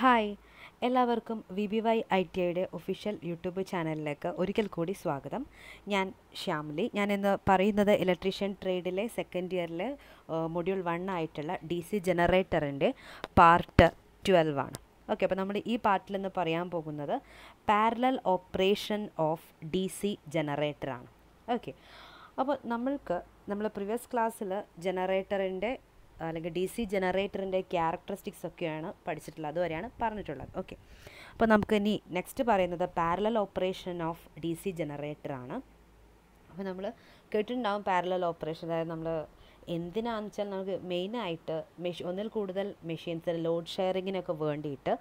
Hi എല്ലാവർക്കും V B Y I T ഐയുടെ official YouTube ചാനലിലേക്ക് ഒരിക്കൽ കൂടി സ്വാഗതം ഞാൻ ശ്യാംലി ഞാൻ ഇന്ന് പറയുന്നത് ഇലക്ട്രീഷ്യൻ ട്രേഡിലെ സെക്കൻഡ് ഇയറിലെ മൊഡ്യൂൾ വൺ ആയിട്ടുള്ള ഡി സി ജനറേറ്ററിൻ്റെ പാർട്ട് ട്വൽവ് ആണ് ഓക്കെ അപ്പോൾ നമ്മൾ ഈ പാർട്ടിൽ നിന്ന് പറയാൻ പോകുന്നത് parallel operation of D C ജനറേറ്ററാണ് ഓക്കെ അപ്പോൾ നമ്മൾക്ക് നമ്മൾ പ്രീവിയസ് ക്ലാസ്സിൽ ജനറേറ്ററിൻ്റെ അല്ലെങ്കിൽ ഡി സി ജനറേറ്ററിൻ്റെ ക്യാരക്ടറിസ്റ്റിക്സ് ഒക്കെയാണ് പഠിച്ചിട്ടുള്ളത് അതുവരെയാണ് പറഞ്ഞിട്ടുള്ളത് ഓക്കെ അപ്പോൾ നമുക്ക് ഇനി നെക്സ്റ്റ് പറയുന്നത് parallel operation of D C ജനറേറ്ററാണ് അപ്പോൾ നമ്മൾ കേട്ടിട്ടുണ്ടാകും പാരലൽ ഓപ്പറേഷൻ അതായത് നമ്മൾ എന്തിനാണെന്ന് വെച്ചാൽ നമുക്ക് മെയിനായിട്ട് മെഷീൻ ഒന്നിൽ കൂടുതൽ മെഷീൻസ് ലോഡ് ഷെയറിങ്ങിനൊക്കെ വേണ്ടിയിട്ട്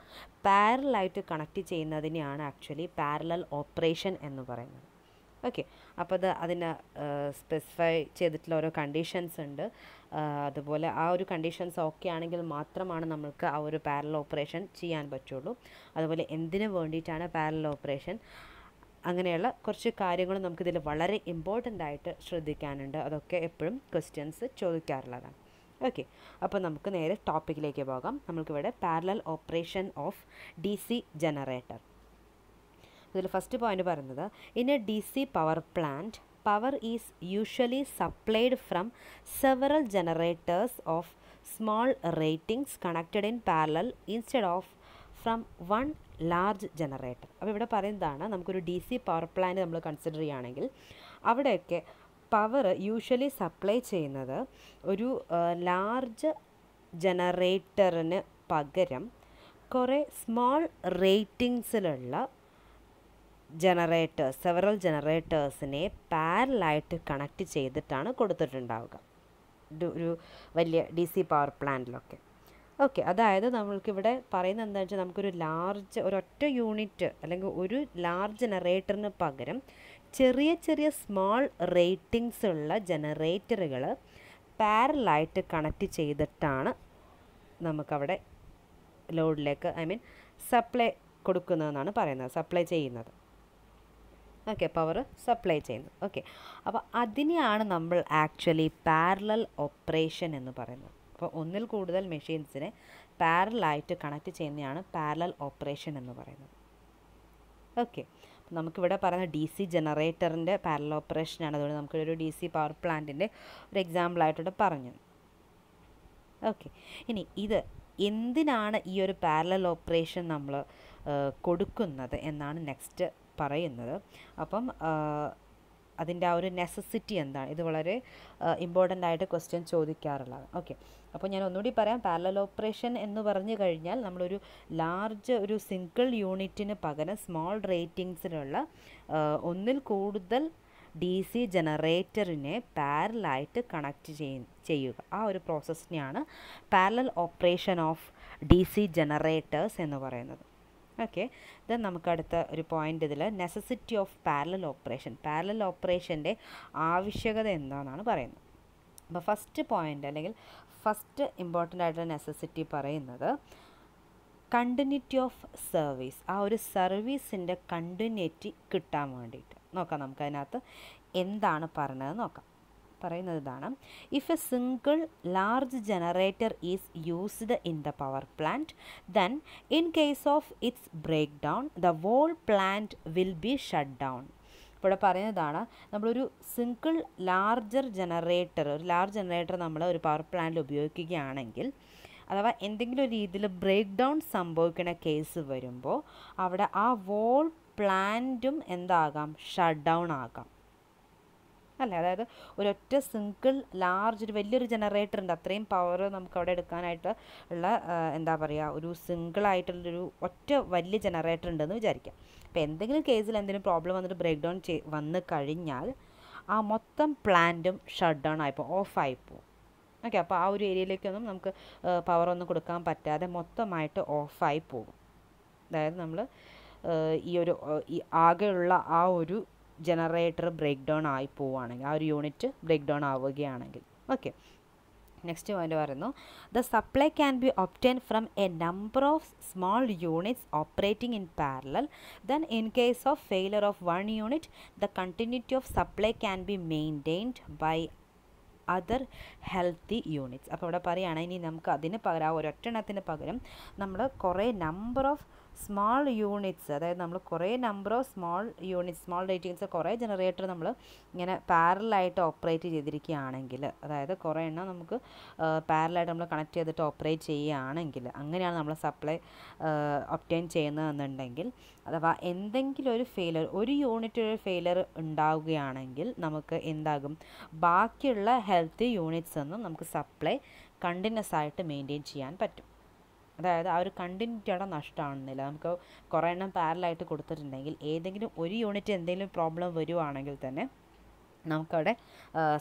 പാരലായിട്ട് കണക്ട് ചെയ്യുന്നതിനെയാണ് ആക്ച്വലി പാരലൽ ഓപ്പറേഷൻ എന്ന് പറയുന്നത് ഓക്കെ അപ്പോൾ അത് അതിന് സ്പെസിഫൈ ചെയ്തിട്ടുള്ള ഓരോ കണ്ടീഷൻസ് ഉണ്ട് അതുപോലെ ആ ഒരു കണ്ടീഷൻസ് ഓക്കെ ആണെങ്കിൽ മാത്രമാണ് നമ്മൾക്ക് ആ ഒരു പാരലൽ ഓപ്പറേഷൻ ചെയ്യാൻ പറ്റുള്ളൂ അതുപോലെ എന്തിനു വേണ്ടിയിട്ടാണ് പാരലൽ ഓപ്പറേഷൻ അങ്ങനെയുള്ള കുറച്ച് കാര്യങ്ങൾ നമുക്കിതിൽ വളരെ ഇമ്പോർട്ടൻ്റ് ആയിട്ട് ശ്രദ്ധിക്കാനുണ്ട് അതൊക്കെ എപ്പോഴും ക്വസ്റ്റ്യൻസ് ചോദിക്കാറുള്ളതാണ് ഓക്കെ അപ്പോൾ നമുക്ക് നേരെ ടോപ്പിക്കിലേക്ക് പോകാം നമുക്കിവിടെ parallel operation of D C generator ഇതിൽ ഫസ്റ്റ് പോയിന്റ് പറയുന്നത് in a D C power plant power is usually supplied from several generators of small ratings connected in parallel instead of from one large generator അപ്പോൾ ഇവിടെ പറയുന്നതാണ് നമുക്കൊരു D C power plant നമ്മൾ consider ചെയ്യുകയാണെങ്കിൽ അവിടെയൊക്കെ power usually supply ചെയ്യുന്നത് ഒരു large ജനറേറ്ററിന് പകരം കുറേ സ്മോൾ റേറ്റിങ്സിലുള്ള ജനറേറ്റേഴ്സ് സെവറൽ ജനറേറ്റേഴ്സിനെ പാരലായിട്ട് കണക്ട് ചെയ്തിട്ടാണ് കൊടുത്തിട്ടുണ്ടാവുക ഒരു വലിയ ഡി സി പവർ പ്ലാന്റിലൊക്കെ ഓക്കെ അതായത് നമ്മൾക്കിവിടെ പറയുന്നത് എന്താണെന്ന് വെച്ചാൽ നമുക്കൊരു ലാർജ് ഒരൊറ്റ യൂണിറ്റ് അല്ലെങ്കിൽ ഒരു ലാർജ് ജനറേറ്ററിന് പകരം ചെറിയ ചെറിയ സ്മോൾ റേറ്റിംഗ്സ് ഉള്ള ജനറേറ്ററുകൾ പാരലായിട്ട് കണക്ട് ചെയ്തിട്ടാണ് നമുക്കവിടെ ലോഡിലേക്ക് ഐ മീൻ സപ്ലൈ കൊടുക്കുന്നതെന്നാണ് പറയുന്നത് സപ്ലൈ ചെയ്യുന്നത് ഓക്കെ പവർ സപ്ലൈ ചെയ്യുന്നു ഓക്കെ അപ്പോൾ അതിനെയാണ് നമ്മൾ ആക്ച്വലി പാരലൽ ഓപ്പറേഷൻ എന്ന് പറയുന്നത് അപ്പോൾ ഒന്നിൽ കൂടുതൽ മെഷീൻസിനെ പാരലായിട്ട് കണക്ട് ചെയ്യുന്നതാണ് പാരലൽ ഓപ്പറേഷൻ എന്ന് പറയുന്നത് ഓക്കെ നമുക്കിവിടെ പറയുന്ന ഡി സി ജനറേറ്ററിൻ്റെ പാരലൽ ഓപ്പറേഷനാണ് അതുകൊണ്ട് നമുക്കൊരു ഡി സി പവർ പ്ലാന്റിൻ്റെ ഒരു എക്സാമ്പിളായിട്ടൂടെ പറഞ്ഞു ഓക്കെ ഇനി ഇത് എന്തിനാണ് ഈ ഒരു പാരലൽ ഓപ്പറേഷൻ നമ്മൾ കൊടുക്കുന്നത് എന്നാണ് നെക്സ്റ്റ് പറയുന്നത് അപ്പം അതിൻ്റെ ആ ഒരു നെസസിറ്റി എന്താണ് ഇത് വളരെ ഇമ്പോർട്ടൻ്റ് ആയിട്ട് ക്വസ്റ്റ്യൻ ചോദിക്കാറുള്ളതാണ് ഓക്കെ അപ്പോൾ ഞാൻ ഒന്നുകൂടി പറയാം പാരലൽ ഓപ്പറേഷൻ എന്ന് പറഞ്ഞു കഴിഞ്ഞാൽ നമ്മളൊരു ലാർജ് ഒരു സിംഗിൾ യൂണിറ്റിന് പകരം സ്മോൾ റേറ്റിംഗ്സിലുള്ള ഒന്നിൽ കൂടുതൽ ഡി സി ജനറേറ്ററിനെ പാരലായിട്ട് കണക്ട് ചെയ്യുക ആ ഒരു പ്രോസസ്സിനെയാണ് parallel operation of D C generators എന്ന് പറയുന്നത് ഓക്കെ ദൻ നമുക്ക് അടുത്ത ഒരു പോയിൻ്റ് ഇതിൽ necessity of parallel operation parallel ഓപ്പറേഷൻ്റെ ആവശ്യകത എന്താണെന്നാണ് പറയുന്നത് അപ്പോൾ ഫസ്റ്റ് പോയിൻ്റ് അല്ലെങ്കിൽ ഫസ്റ്റ് ഇമ്പോർട്ടൻ്റ് ആയിട്ടുള്ള നെസസിറ്റി പറയുന്നത് കണ്ടിന്യൂറ്റി ഓഫ് സർവീസ് ആ ഒരു സർവീസിൻ്റെ കണ്ടിന്യൂറ്റി കിട്ടാൻ വേണ്ടിയിട്ട് നോക്കാം നമുക്കതിനകത്ത് എന്താണ് പറഞ്ഞത് നോക്കാം പറയുന്നതാണ് if a single large generator is used in the power plant then in case of its break down the whole plant will be shut down ഇവിടെ പറയുന്നതാണ് നമ്മളൊരു സിംഗിൾ ലാർജർ ജനറേറ്റർ ഒരു ലാർജ് ജനറേറ്റർ നമ്മൾ ഒരു പവർ പ്ലാന്റിൽ ഉപയോഗിക്കുകയാണെങ്കിൽ അഥവാ എന്തെങ്കിലും ഒരു രീതിയിൽ ബ്രേക്ക് ഡൗൺ സംഭവിക്കുന്ന കേസ് വരുമ്പോൾ അവിടെ ആ വോൾ പ്ലാന്റും എന്താകാം ഷട്ട് ഡൗൺ ആകാം അല്ലേ അതായത് ഒരൊറ്റ സിംഗിൾ ലാർജ് ഒരു വലിയൊരു ജനറേറ്റർ ഉണ്ട് അത്രയും പവർ നമുക്ക് അവിടെ എടുക്കാനായിട്ട് ഉള്ള എന്താ പറയുക ഒരു സിംഗിൾ ആയിട്ടുള്ളൊരു ഒറ്റ വലിയ ജനറേറ്റർ ഉണ്ടെന്ന് വിചാരിക്കാം അപ്പോൾ എന്തെങ്കിലും കേസിൽ എന്തെങ്കിലും പ്രോബ്ലം വന്നിട്ട് ബ്രേക്ക് ഡൗൺ ചെയ് വന്നു കഴിഞ്ഞാൽ ആ മൊത്തം പ്ലാന്റും ഷട്ട് ഡൗൺ ആയിപ്പോൾ ഓഫായിപ്പോൾ ഓക്കെ അപ്പോൾ ആ ഒരു ഏരിയയിലേക്കൊന്നും നമുക്ക് പവർ ഒന്നും കൊടുക്കാൻ പറ്റാതെ മൊത്തമായിട്ട് ഓഫായി പോകും അതായത് നമ്മൾ ഈ ഒരു ആകെയുള്ള ആ ഒരു ജനറേറ്റർ ബ്രേക്ക് ഡൗൺ ആയി പോവുകയാണെങ്കിൽ ആ ഒരു യൂണിറ്റ് ബ്രേക്ക് ഡൗൺ ആവുകയാണെങ്കിൽ ഓക്കെ നെക്സ്റ്റ് പോയിന്റ് പറയുന്നു the supply can be obtained from a number of small units operating in parallel then in case of failure of one unit the continuity of supply can be maintained by other healthy units അപ്പോൾ ഇവിടെ പറയുകയാണെങ്കിൽ ഇനി നമുക്ക് അതിന് പകരം ആ ഒരൊറ്റെണ്ണത്തിന് പകരം നമ്മൾ കുറേ നമ്പർ ഓഫ് സ്മാൾ യൂണിറ്റ്സ് അതായത് നമ്മൾ കുറേ number of small units small ratings കുറേ ജനറേറ്റർ നമ്മൾ ഇങ്ങനെ പാരലായിട്ട് ഓപ്പറേറ്റ് ചെയ്തിരിക്കുകയാണെങ്കിൽ അതായത് കുറേ എണ്ണം നമുക്ക് പാരലായിട്ട് നമ്മൾ കണക്ട് ചെയ്തിട്ട് ഓപ്പറേറ്റ് ചെയ്യുകയാണെങ്കിൽ അങ്ങനെയാണ് നമ്മൾ സപ്ലൈ ഒപ്റ്റൈൻ ചെയ്യുന്നതെന്നുണ്ടെങ്കിൽ അഥവാ എന്തെങ്കിലും ഒരു ഫെയിലർ ഒരു യൂണിറ്റ് ഒരു ഫെയിലർ ഉണ്ടാവുകയാണെങ്കിൽ നമുക്ക് എന്താകും ബാക്കിയുള്ള ഹെൽത്തി യൂണിറ്റ്സ് ഒന്നും നമുക്ക് സപ്ലൈ കണ്ടിന്യൂസ് ആയിട്ട് മെയിൻറ്റെയിൻ ചെയ്യാൻ പറ്റും അതായത് ആ ഒരു കണ്ടിന്യൂറ്റിയുടെ നഷ്ടമാണെന്നില്ല നമുക്ക് കുറേ എണ്ണം പാരലായിട്ട് കൊടുത്തിട്ടുണ്ടെങ്കിൽ ഏതെങ്കിലും ഒരു യൂണിറ്റ് എന്തെങ്കിലും പ്രോബ്ലം വരുവാണെങ്കിൽ തന്നെ നമുക്കവിടെ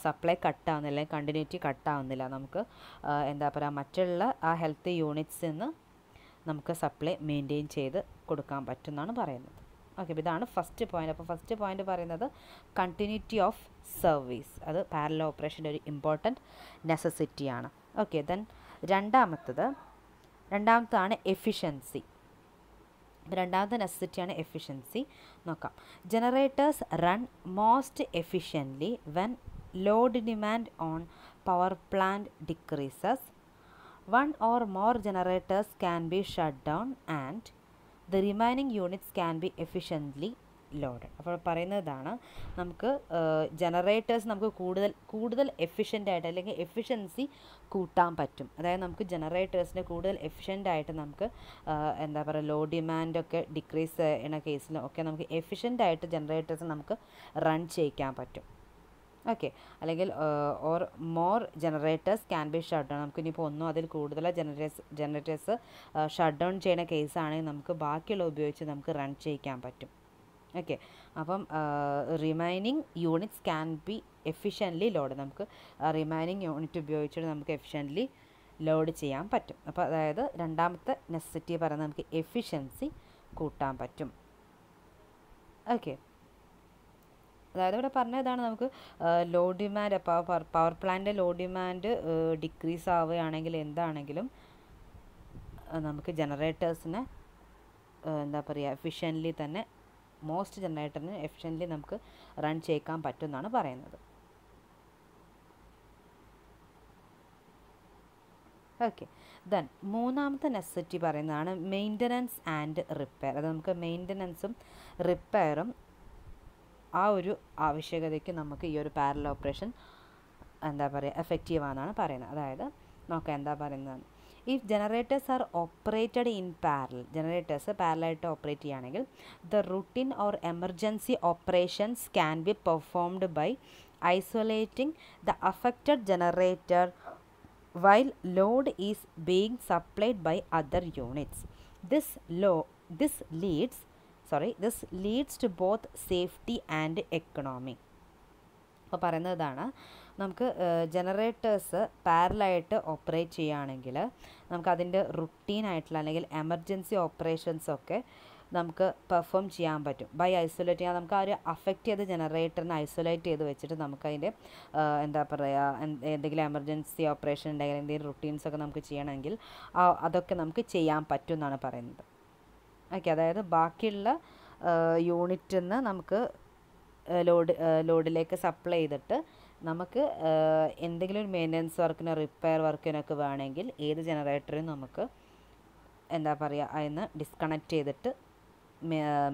സപ്ലൈ കട്ടാവുന്നില്ല കണ്ടിന്യൂറ്റി കട്ടാവുന്നില്ല നമുക്ക് എന്താ പറയുക മറ്റുള്ള ആ ഹെൽത്ത് യൂണിറ്റ്സിൽ നിന്ന് നമുക്ക് സപ്ലൈ മെയിൻറ്റെയിൻ ചെയ്ത് കൊടുക്കാൻ പറ്റുമെന്നാണ് പറയുന്നത് ഓക്കെ അപ്പോൾ ഇതാണ് ഫസ്റ്റ് പോയിൻ്റ് അപ്പോൾ ഫസ്റ്റ് പോയിൻ്റ് പറയുന്നത് കണ്ടിന്യൂറ്റി ഓഫ് സർവീസ് അത് പാരലോ ഓപ്പറേഷൻ്റെ ഒരു ഇമ്പോർട്ടൻറ്റ് നെസസിറ്റിയാണ് ഓക്കെ ദെൻ രണ്ടാമത്തത് രണ്ടാമത്താണ് എഫിഷ്യൻസി രണ്ടാമത്തെ നെസസിറ്റിയാണ് എഫിഷ്യൻസി നോക്കാം generators run most efficiently when load demand on power plant decreases one or more generators can be shut down and the remaining units can be efficiently load അപ്പോൾ പറയുന്നതാണ് നമുക്ക് generators നമുക്ക് കൂടുതൽ കൂടുതൽ എഫിഷ്യൻ്റ് ആയിട്ട് അല്ലെങ്കിൽ എഫിഷ്യൻസി കൂട്ടാൻ പറ്റും അതായത് നമുക്ക് ജനറേറ്റേഴ്സിന് കൂടുതൽ എഫിഷ്യൻ്റ് ആയിട്ട് നമുക്ക് എന്താ പറയുക ലോ ഡിമാൻഡൊക്കെ ഡിക്രീസ് ചെയ്യുന്ന കേസിലും ഒക്കെ നമുക്ക് എഫിഷ്യൻ്റ് ആയിട്ട് ജനറേറ്റേഴ്സ് നമുക്ക് റൺ ചെയ്യിക്കാൻ പറ്റും ഓക്കെ അല്ലെങ്കിൽ or more generators can be shut down നമുക്കിനിയിപ്പോൾ ഒന്നും അതിൽ കൂടുതൽ ജനറേസ് ജനറേറ്റേഴ്സ് ഷട്ട് ഡൗൺ ചെയ്യുന്ന കേസാണെങ്കിൽ നമുക്ക് ബാക്കിയുള്ള ഉപയോഗിച്ച് നമുക്ക് റൺ ചെയ്യിക്കാൻ പറ്റും ഓക്കെ അപ്പം remaining units can be efficiently load നമുക്ക് റിമൈനിങ് യൂണിറ്റ് ഉപയോഗിച്ചിട്ട് നമുക്ക് എഫിഷ്യൻ്റ്ലി ലോഡ് ചെയ്യാൻ പറ്റും അപ്പോൾ അതായത് രണ്ടാമത്തെ നെസസിറ്റി പറയുന്നത് നമുക്ക് എഫിഷ്യൻസി കൂട്ടാൻ പറ്റും ഓക്കെ അതായത് ഇവിടെ പറഞ്ഞ ഇതാണ് നമുക്ക് low demand power power plant low demand decrease ആവുകയാണെങ്കിൽ എന്താണെങ്കിലും നമുക്ക് ജനറേറ്റേഴ്സിനെ എന്താ പറയുക എഫിഷ്യൻ്റ്ലി തന്നെ മോസ്റ്റ് ജനറേറ്ററിന് എഫിഷ്യൻ്റ്ലി നമുക്ക് റൺ ചെയ്യിക്കാൻ പറ്റുമെന്നാണ് പറയുന്നത് ഓക്കെ ദെൻ മൂന്നാമത്തെ നെസസിറ്റി പറയുന്നതാണ് മെയിൻ്റനൻസ് ആൻഡ് റിപ്പയർ അത് നമുക്ക് മെയിൻ്റനൻസും റിപ്പയറും ആ ഒരു ആവശ്യകതയ്ക്ക് നമുക്ക് ഈ ഒരു പാരൽ ഓപ്പറേഷൻ എന്താ പറയുക എഫക്റ്റീവ് ആണെന്നാണ് പറയുന്നത് അതായത് നോക്കാം എന്താ പറയുന്നത് if generators are operated in parallel generators parallel to operate the routine or emergency operations can be performed by isolating the affected generator while load is being supplied by other units this low this leads sorry this leads to both safety and economy അപ്പോൾ പറയുന്നതാണ് നമുക്ക് generators പാരലായിട്ട് operate ചെയ്യുകയാണെങ്കിൽ നമുക്കതിൻ്റെ റുട്ടീനായിട്ടുള്ള അല്ലെങ്കിൽ emergency ഓപ്പറേഷൻസൊക്കെ നമുക്ക് perform ചെയ്യാൻ പറ്റും ബൈ ഐസൊലേറ്റ് ചെയ്യാൻ നമുക്ക് ആ ഒരു അഫക്റ്റ് ചെയ്ത ജനറേറ്ററിനെ ഐസൊലേറ്റ് ചെയ്ത് വെച്ചിട്ട് നമുക്കതിൻ്റെ എന്താ പറയുക എന്തെങ്കിലും എമർജൻസി ഓപ്പറേഷൻ ഉണ്ടെങ്കിൽ എന്തെങ്കിലും റുട്ടീൻസൊക്കെ നമുക്ക് ചെയ്യണമെങ്കിൽ അതൊക്കെ നമുക്ക് ചെയ്യാൻ പറ്റും എന്നാണ് പറയുന്നത് ഓക്കെ അതായത് ബാക്കിയുള്ള യൂണിറ്റിൽ നിന്ന് നമുക്ക് ലോഡ് ലോഡിലേക്ക് സപ്ലൈ ചെയ്തിട്ട് നമുക്ക് എന്തെങ്കിലും ഒരു മെയിൻ്റനൻസ് വർക്കിനോ റിപ്പയർ വർക്കിനൊക്കെ വേണമെങ്കിൽ ഏത് ജനറേറ്ററും നമുക്ക് എന്താ പറയുക അതിന്ന് ഡിസ്കണക്ട് ചെയ്തിട്ട്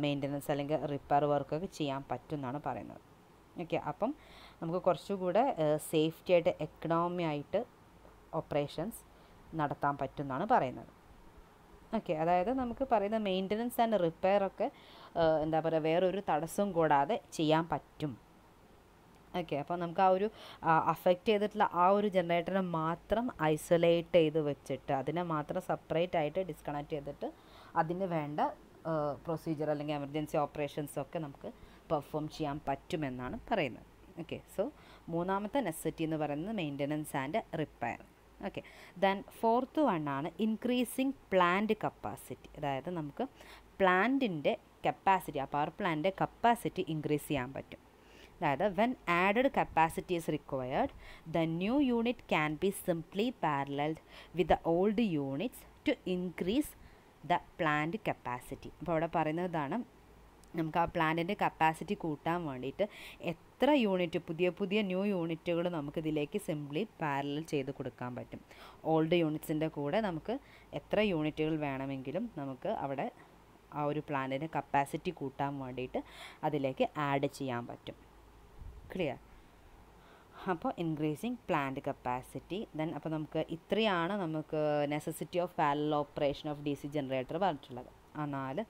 മെയിൻ്റനൻസ് അല്ലെങ്കിൽ റിപ്പയർ വർക്കൊക്കെ ചെയ്യാൻ പറ്റും എന്നാണ് പറയുന്നത് ഓക്കെ അപ്പം നമുക്ക് കുറച്ചുകൂടെ സേഫ്റ്റി ആയിട്ട് എക്കണോമി ആയിട്ട് ഓപ്പറേഷൻസ് നടത്താൻ പറ്റും എന്നാണ് പറയുന്നത് ഓക്കെ അതായത് നമുക്ക് പറയുന്ന മെയിൻ്റനൻസ് ആൻഡ് റിപ്പയർ ഒക്കെ എന്താ പറയുക വേറൊരു തടസ്സവും കൂടാതെ ചെയ്യാൻ പറ്റും ഓക്കെ അപ്പോൾ നമുക്ക് ആ ഒരു അഫക്റ്റ് ചെയ്തിട്ടുള്ള ആ ഒരു ജനറേറ്ററിനെ മാത്രം ഐസൊലേറ്റ് ചെയ്ത് വെച്ചിട്ട് അതിനെ മാത്രം സെപ്പറേറ്റ് ആയിട്ട് ഡിസ്കണക്ട് ചെയ്തിട്ട് അതിന് വേണ്ട പ്രൊസീജിയർ അല്ലെങ്കിൽ എമർജൻസി ഓപ്പറേഷൻസ് ഒക്കെ നമുക്ക് പെർഫോം ചെയ്യാൻ പറ്റുമെന്നാണ് പറയുന്നത് ഓക്കെ സോ മൂന്നാമത്തെ നെസസിറ്റി എന്ന് പറയുന്നത് maintenance and repair okay then fourth one ആണ് ഇൻക്രീസിങ് പ്ലാന്റ് കപ്പാസിറ്റി അതായത് നമുക്ക് പ്ലാന്റിൻ്റെ കപ്പാസിറ്റി ആ പവർ പ്ലാന്റിൻ്റെ കപ്പാസിറ്റി ഇൻക്രീസ് ചെയ്യാൻ പറ്റും അതായത് when added capacity is required the new unit can be simply paralleled with the old units to increase the plant capacity അപ്പോൾ അവിടെ പറയുന്നതാണ് നമുക്ക് ആ പ്ലാന്റിൻ്റെ കപ്പാസിറ്റി കൂട്ടാൻ വേണ്ടിയിട്ട് എത്ര യൂണിറ്റ് പുതിയ പുതിയ ന്യൂ യൂണിറ്റുകൾ നമുക്ക് ഇതിലേക്ക് സിംപ്ലി പാരലൽ ചെയ്ത് കൊടുക്കാൻ പറ്റും ഓൾഡ് യൂണിറ്റ്സിൻ്റെ കൂടെ നമുക്ക് എത്ര യൂണിറ്റുകൾ വേണമെങ്കിലും നമുക്ക് അവിടെ ആ ഒരു പ്ലാന്റിൻ്റെ കപ്പാസിറ്റി കൂട്ടാൻ വേണ്ടിയിട്ട് അതിലേക്ക് ആഡ് ചെയ്യാൻ പറ്റും ക്ലിയർ അപ്പോൾ ഇൻക്രീസിങ് പ്ലാന്റ് കപ്പാസിറ്റി ദെൻ അപ്പോൾ നമുക്ക് ഇത്രയാണ് നമുക്ക് necessity of parallel operation of D C generator പറഞ്ഞിട്ടുള്ളത് ആ നാല്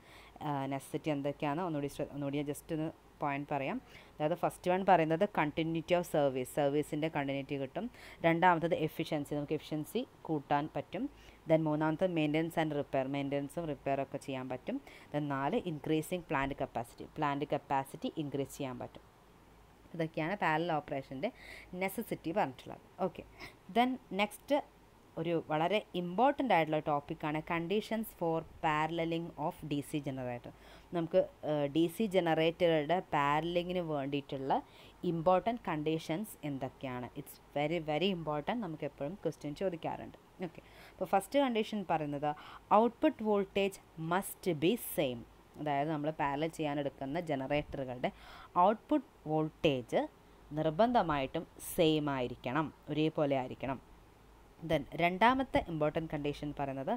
നെസസിറ്റി എന്തൊക്കെയാണ് ഒന്നുകൂടി ഒന്നുകൂടി ജസ്റ്റ് ഒന്ന് പോയിന്റ് പറയാം അതായത് ഫസ്റ്റ് വൺ പറയുന്നത് കണ്ടിന്യൂറ്റി ഓഫ് സർവീസ് സർവീസിൻ്റെ കണ്ടിന്യൂറ്റി കിട്ടും രണ്ടാമത്തത് എഫിഷ്യൻസി നമുക്ക് എഫിഷ്യൻസി കൂട്ടാൻ പറ്റും ദെൻ മൂന്നാമത്തെ മെയിൻ്റനൻസ് ആൻഡ് റിപ്പയർ മെയിൻ്റനൻസും റിപ്പയറും ഒക്കെ ചെയ്യാൻ പറ്റും ദെൻ നാല് increasing plant capacity plant capacity increase ചെയ്യാൻ പറ്റും ഇതൊക്കെയാണ് പാരൽ ഓപ്പറേഷൻ്റെ നെസസിറ്റി പറഞ്ഞിട്ടുള്ളത് ഓക്കെ ദെൻ നെക്സ്റ്റ് ഒരു വളരെ ഇമ്പോർട്ടൻ്റ് ആയിട്ടുള്ള ടോപ്പിക്കാണ് conditions for paralleling of D C generator നമുക്ക് ഡി സി ജനറേറ്ററുടെ പാരലിങ്ങിന് വേണ്ടിയിട്ടുള്ള ഇമ്പോർട്ടൻറ്റ് കണ്ടീഷൻസ് എന്തൊക്കെയാണ് ഇറ്റ്സ് വെരി വെരി ഇമ്പോർട്ടൻറ്റ് നമുക്ക് എപ്പോഴും ക്വസ്റ്റ്യൻ ചോദിക്കാറുണ്ട് ഓക്കെ അപ്പോൾ ഫസ്റ്റ് കണ്ടീഷൻ പറയുന്നത് output voltage must be same അതായത് നമ്മൾ പാരൽ ചെയ്യാനെടുക്കുന്ന ജനറേറ്ററുകളുടെ ഔട്ട്പുട്ട് വോൾട്ടേജ് നിർബന്ധമായിട്ടും സെയിം ആയിരിക്കണം ഒരേപോലെ ആയിരിക്കണം ദെൻ രണ്ടാമത്തെ ഇമ്പോർട്ടൻറ്റ് കണ്ടീഷൻ പറയുന്നത്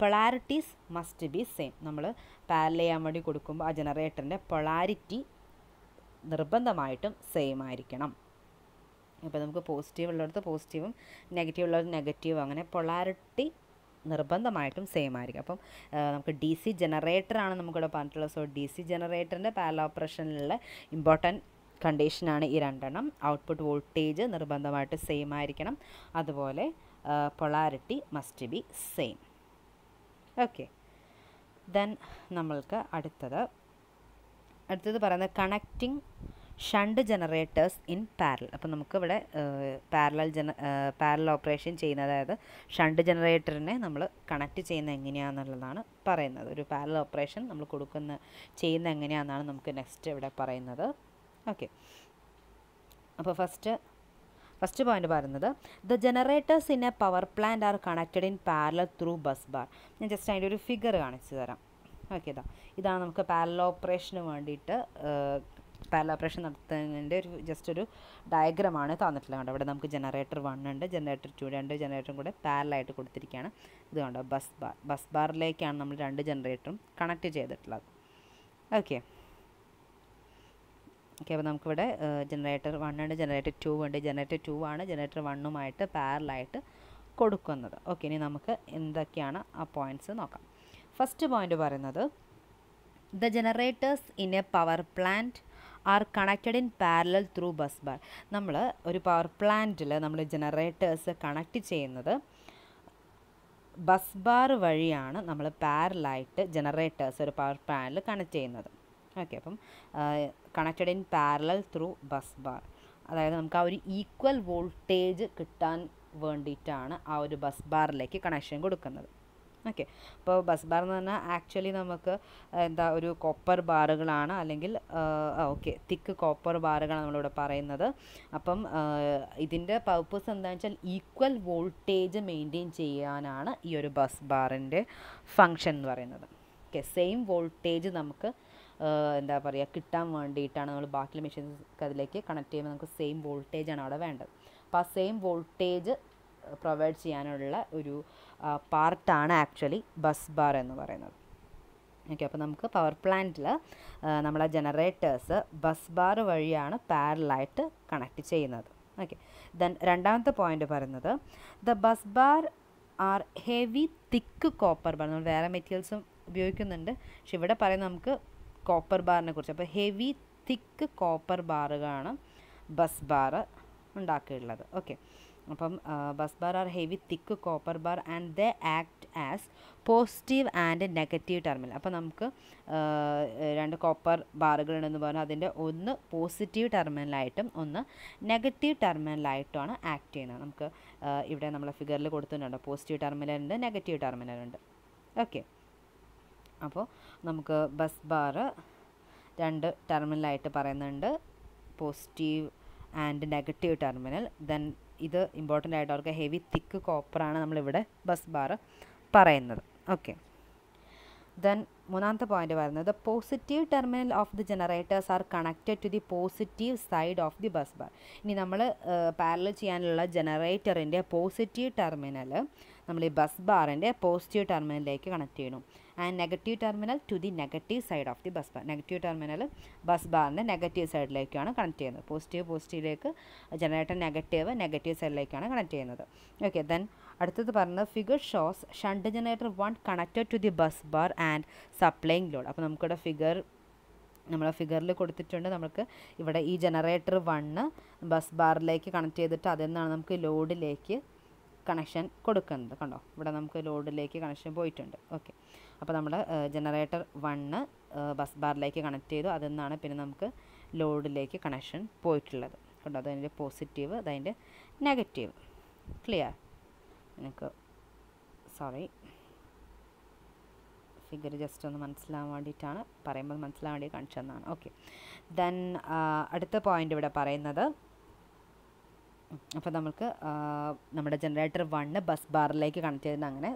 പൊളാരിറ്റീസ് മസ്റ്റ് ബി സെയിം നമ്മൾ പാരൽ ചെയ്യാൻ വേണ്ടി കൊടുക്കുമ്പോൾ ആ ജനറേറ്ററിൻ്റെ പൊളാരിറ്റി നിർബന്ധമായിട്ടും സെയിം ആയിരിക്കണം അപ്പോൾ നമുക്ക് പോസിറ്റീവ് ഉള്ളിടത്ത് പോസിറ്റീവും നെഗറ്റീവ് ഉള്ളിടത്ത് നെഗറ്റീവും അങ്ങനെ പൊളാരിറ്റി നിർബന്ധമായിട്ടും സെയിം ആയിരിക്കും അപ്പം നമുക്ക് ഡി സി ജനറേറ്ററാണ് നമുക്കിവിടെ പറഞ്ഞിട്ടുള്ളത് സോ ഡി സി ജനറേറ്ററിൻ്റെ പാരൽ ഓപ്പറേഷനിലുള്ള ഇമ്പോർട്ടൻറ്റ് കണ്ടീഷനാണ് ഈ രണ്ടെണ്ണം ഔട്ട്പുട്ട് വോൾട്ടേജ് നിർബന്ധമായിട്ട് സെയിം ആയിരിക്കണം അതുപോലെ polarity must be same okay then നമ്മൾക്ക് അടുത്തത് അടുത്തത് പറയുന്നത് connecting shunt generators in parallel അപ്പോൾ നമുക്കിവിടെ പാരലൽ ജന പാരലൽ ഓപ്പറേഷൻ ചെയ്യുന്ന അതായത് ഷണ്ട് ജനറേറ്ററിനെ നമ്മൾ കണക്റ്റ് ചെയ്യുന്ന എങ്ങനെയാണെന്നുള്ളതാണ് പറയുന്നത് ഒരു പാരലൽ ഓപ്പറേഷൻ നമ്മൾ കൊടുക്കുന്ന ചെയ്യുന്ന എങ്ങനെയാണെന്നാണ് നമുക്ക് നെക്സ്റ്റ് ഇവിടെ പറയുന്നത് ഓക്കെ അപ്പോൾ ഫസ്റ്റ് ഫസ്റ്റ് പോയിന്റ് പറയുന്നത് the generators in a power plant are connected in parallel through bus bar ഞാൻ ജസ്റ്റ് അതിൻ്റെ ഒരു ഫിഗർ കാണിച്ചു തരാം ഓക്കെ ഇതാ ഇതാണ് നമുക്ക് പാരലൽ ഓപ്പറേഷന് വേണ്ടിയിട്ട് പാരലൽ ഓപ്പറേഷൻ നടത്തുന്നതിൻ്റെ ഒരു ജസ്റ്റ് ഒരു ഡയഗ്രാമാണ് തന്നിട്ടുള്ളത് കണ്ടോ ഇവിടെ നമുക്ക് ജനറേറ്റർ വൺ ഉണ്ട് ജനറേറ്റർ ടു രണ്ട് ജനറേറ്ററും കൂടെ പാരലായിട്ട് കൊടുത്തിരിക്കുകയാണ് ഇത് കണ്ടോ ബസ് ബാർ ബസ് ബാറിലേക്കാണ് നമ്മൾ രണ്ട് ജനറേറ്ററും കണക്ട് ചെയ്തിട്ടുള്ളത് ഓക്കെ ഓക്കെ അപ്പോൾ നമുക്കിവിടെ ജനറേറ്റർ വൺ ഉണ്ട് ജനറേറ്റർ ടു ഉണ്ട് ജനറേറ്റർ ടു ആണ് ജനറേറ്റർ വണ്ണുമായിട്ട് പാരലായിട്ട് കൊടുക്കുന്നത് ഓക്കെ ഇനി നമുക്ക് എന്തൊക്കെയാണ് ആ പോയിൻറ്റ്സ് നോക്കാം ഫസ്റ്റ് പോയിൻ്റ് പറയുന്നത് the generators in a power plant are connected in parallel through bus bar നമ്മൾ ഒരു പവർ പ്ലാന്റിൽ നമ്മൾ ജനറേറ്റേഴ്സ് കണക്റ്റ് ചെയ്യുന്നത് ബസ് ബാർ വഴിയാണ് നമ്മൾ പാരലായിട്ട് ജനറേറ്റേഴ്സ് ഒരു പവർ പ്ലാനിൽ കണക്ട് ചെയ്യുന്നത് ഓക്കെ അപ്പം connected in parallel through bus bar അതായത് നമുക്ക് ആ ഒരു ഈക്വൽ വോൾട്ടേജ് കിട്ടാൻ വേണ്ടിയിട്ടാണ് ആ ഒരു ബസ് ബാറിലേക്ക് കണക്ഷൻ കൊടുക്കുന്നത് ഓക്കെ അപ്പോൾ ബസ് ബാർ എന്ന് പറഞ്ഞാൽ ആക്ച്വലി നമുക്ക് എന്താ ഒരു കോപ്പർ ബാറുകളാണ് അല്ലെങ്കിൽ ഓക്കെ തിക്ക് കോപ്പർ ബാറുകളാണ് നമ്മളിവിടെ പറയുന്നത് അപ്പം ഇതിൻ്റെ പർപ്പസ് എന്താണെന്ന് വെച്ചാൽ ഈക്വൽ വോൾട്ടേജ് മെയിൻറ്റെയിൻ ചെയ്യാനാണ് ഈ ഒരു ബസ് ബാറിൻ്റെ ഫങ്ഷൻ എന്ന് പറയുന്നത് ഓക്കെ സെയിം വോൾട്ടേജ് നമുക്ക് എന്താ പറയുക കിട്ടാൻ വേണ്ടിയിട്ടാണ് നമ്മൾ ബാക്കി മെഷീൻസ് അതിലേക്ക് കണക്ട് ചെയ്യുമ്പോൾ നമുക്ക് സെയിം വോൾട്ടേജാണ് അവിടെ വേണ്ടത് അപ്പോൾ ആ സെയിം വോൾട്ടേജ് പ്രൊവൈഡ് ചെയ്യാനുള്ള ഒരു പാർട്ടാണ് ആക്ച്വലി ബസ് ബാർ എന്ന് പറയുന്നത് ഓക്കെ അപ്പോൾ നമുക്ക് പവർ പ്ലാന്റിൽ നമ്മളെ ജനറേറ്റേഴ്സ് ബസ് ബാർ വഴിയാണ് പാരലായിട്ട് കണക്ട് ചെയ്യുന്നത് ഓക്കെ ദെൻ രണ്ടാമത്തെ പോയിന്റ് പറയുന്നത് the bus bar are heavy thick copper bar നമ്മൾ വേറെ മെറ്റീരിയൽസും ഉപയോഗിക്കുന്നുണ്ട് പക്ഷെ ഇവിടെ പറയുന്നത് നമുക്ക് കോപ്പർ ബാറിനെ കുറിച്ച് അപ്പോൾ ഹെവി തിക്ക് കോപ്പർ ബാറുകളാണ് ബസ് ബാർ ഉണ്ടാക്കിയിട്ടുള്ളത് ഓക്കെ അപ്പം bus bar are heavy thick copper bar and the act as positive and negative terminal അപ്പോൾ നമുക്ക് രണ്ട് കോപ്പർ ബാറുകളുണ്ടെന്ന് പറഞ്ഞാൽ അതിൻ്റെ ഒന്ന് പോസിറ്റീവ് ടെർമിനലായിട്ടും ഒന്ന് നെഗറ്റീവ് ടെർമിനലായിട്ടുമാണ് ആക്ട് ചെയ്യുന്നത് നമുക്ക് ഇവിടെ നമ്മളെ ഫിഗറിൽ കൊടുത്തിട്ടുണ്ട് പോസിറ്റീവ് ടെർമിനലുണ്ട് നെഗറ്റീവ് ടെർമിനലുണ്ട് ഓക്കെ അപ്പോൾ നമുക്ക് ബസ് ബാർ രണ്ട് ടെർമിനലായിട്ട് പറയുന്നുണ്ട് positive and negative terminal then ഇത് ഇമ്പോർട്ടൻ്റ് അവർക്ക് ഹെവി തിക്ക് കോപ്പറാണ് നമ്മളിവിടെ ബസ് ബാർ പറയുന്നത് ഓക്കെ ദെൻ മൂന്നാമത്തെ പോയിന്റ് പറയുന്നത് positive terminal of the generators are connected to the positive side of the bus bar ഇനി നമ്മൾ പാരലൽ ചെയ്യാനുള്ള ജനറേറ്ററിൻ്റെ പോസിറ്റീവ് ടെർമിനൽ നമ്മൾ ഈ ബസ് ബാറിൻ്റെ പോസിറ്റീവ് ടെർമിനലിലേക്ക് കണക്ട് ചെയ്യണം and negative terminal to the negative side of the bus bar negative terminal bus ബാറിൻ്റെ നെഗറ്റീവ് സൈഡിലേക്കാണ് കണക്ട് ചെയ്യുന്നത് പോസിറ്റീവ് പോസിറ്റീവിലേക്ക് ജനറേറ്റർ നെഗറ്റീവ് നെഗറ്റീവ് സൈഡിലേക്കാണ് കണക്ട് ചെയ്യുന്നത് ഓക്കെ ദെൻ അടുത്തത് പറയുന്നത് figure shows shunt generator one connected to the bus bar and supplying load അപ്പോൾ നമുക്കിവിടെ ഫിഗർ നമ്മളെ ഫിഗറിൽ കൊടുത്തിട്ടുണ്ട് നമുക്ക് ഇവിടെ ഈ ജനറേറ്റർ വണ്ണ് ബസ് ബാറിലേക്ക് കണക്ട് ചെയ്തിട്ട് അതിൽ നിന്നാണ് നമുക്ക് ലോഡിലേക്ക് കണക്ഷൻ കൊടുക്കുന്നത് കണ്ടോ ഇവിടെ നമുക്ക് ലോഡിലേക്ക് കണക്ഷൻ പോയിട്ടുണ്ട് ഓക്കെ അപ്പോൾ നമ്മൾ ജനറേറ്റർ വണ്ണ് ബസ് ബാറിലേക്ക് കണക്ട് ചെയ്തു അതിൽ നിന്നാണ് പിന്നെ നമുക്ക് ലോഡിലേക്ക് കണക്ഷൻ പോയിട്ടുള്ളത് കണ്ടോ അതതിൻ്റെ പോസിറ്റീവ് അതതിൻ്റെ നെഗറ്റീവ് ക്ലിയർ നിങ്ങൾക്ക് സോറി ഫിഗർ ജസ്റ്റ് ഒന്ന് മനസ്സിലാൻ വേണ്ടിയിട്ടാണ് പറയുമ്പോൾ മനസ്സിലാൻ വേണ്ടി കാണിച്ചതെന്നാണ് ഓക്കെ ദെൻ അടുത്ത പോയിൻ്റ് ഇവിടെ പറയുന്നത് അപ്പോൾ നമുക്ക് നമ്മുടെ ജനറേറ്റർ വണ്ണ് ബസ് ബാറിലേക്ക് കണക്ട് ചെയ്യുന്ന അങ്ങനെ